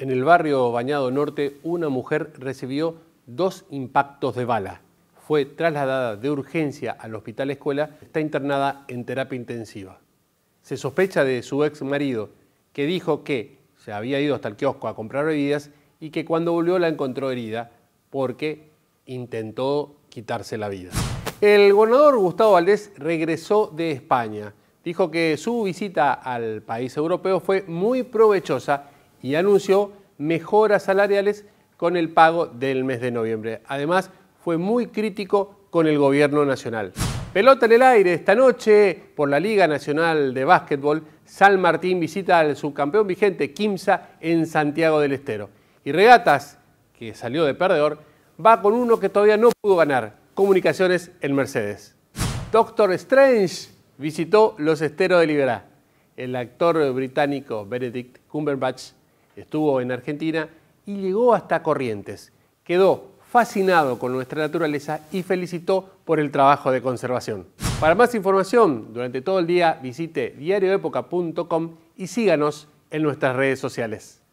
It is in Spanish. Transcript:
En el barrio Bañado Norte, una mujer recibió dos impactos de bala. Fue trasladada de urgencia al hospital escuela, está internada en terapia intensiva. Se sospecha de su ex marido, que dijo que se había ido hasta el kiosco a comprar bebidas y que cuando volvió la encontró herida porque intentó quitarse la vida. El gobernador Gustavo Valdés regresó de España. Dijo que su visita al país europeo fue muy provechosa y anunció mejoras salariales con el pago del mes de noviembre. Además, fue muy crítico con el gobierno nacional. Pelota en el aire esta noche por la Liga Nacional de Básquetbol. San Martín visita al subcampeón vigente Kimsa en Santiago del Estero. Y Regatas, que salió de perdedor, va con uno que todavía no pudo ganar, Comunicaciones en Mercedes. Doctor Strange visitó los Esteros de Liberá. El actor británico Benedict Cumberbatch estuvo en Argentina y llegó hasta Corrientes. Quedó fascinado con nuestra naturaleza y felicitó por el trabajo de conservación. Para más información, durante todo el día visite diarioepoca.com y síganos en nuestras redes sociales.